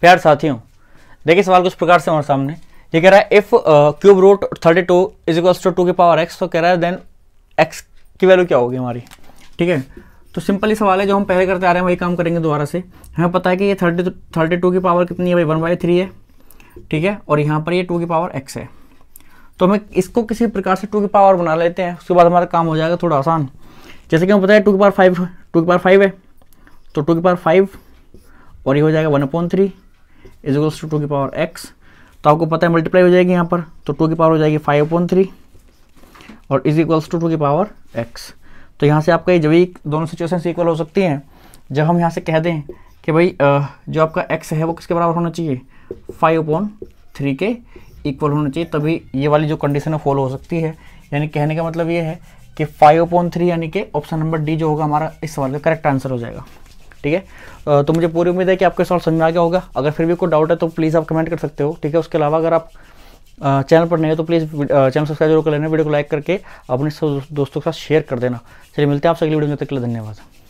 प्यार साथियों देखिए सवाल कुछ प्रकार से हमारे सामने ये कह रहा है if cube root thirty two is equals to two की पावर एक्स तो कह रहा है देन एक्स की वैल्यू क्या होगी हमारी ठीक है तो सिंपल ही सवाल है जो हम पहले करते आ रहे हैं वही काम करेंगे दोबारा से हमें पता है कि ये थर्टी थर्टी टू की पावर कितनी है भाई वन बाई थ्री है ठीक है और यहाँ पर ये टू की पावर एक्स है तो हमें इसको किसी प्रकार से टू की पावर बना लेते हैं उसके बाद हमारा काम हो जाएगा थोड़ा आसान जैसे कि हमें पता है टू की पावर फाइव टू की पावर फाइव है तो टू की पावर फाइव और ये हो जाएगा one point three is equals to two की पावर एक्स तो आपको पता है मल्टीप्लाई हो जाएगी यहाँ पर तो टू की पावर हो जाएगी फाइव पॉइंट थ्री और इज इक्वल्स टू टू की पावर एक्स तो यहाँ से आपका ये जब दोनों सिचुएशन इक्वल हो सकती हैं जब हम यहाँ से कह दें कि भाई जो आपका एक्स है वो किसके बराबर होना चाहिए फाइव पॉइंट थ्री के इक्वल होना चाहिए तभी ये वाली जो कंडीशन है फॉलो हो सकती है यानी कहने का मतलब ये है कि फाइव पॉइंट थ्री यानी कि ऑप्शन नंबर डी जो होगा हमारा इस सवाल का करेक्ट आंसर हो जाएगा ठीक है तो मुझे पूरी उम्मीद है कि आपको सवाल समझ में आ गया होगा अगर फिर भी कोई डाउट है तो प्लीज़ आप कमेंट कर सकते हो ठीक है उसके अलावा अगर आप चैनल पर नहीं हो तो प्लीज़ चैनल सब्सक्राइब जरूर कर लेना वीडियो को लाइक करके अपने दोस्तों के साथ शेयर कर देना चलिए मिलते हैं आपसे अगली वीडियो में तक के लिए धन्यवाद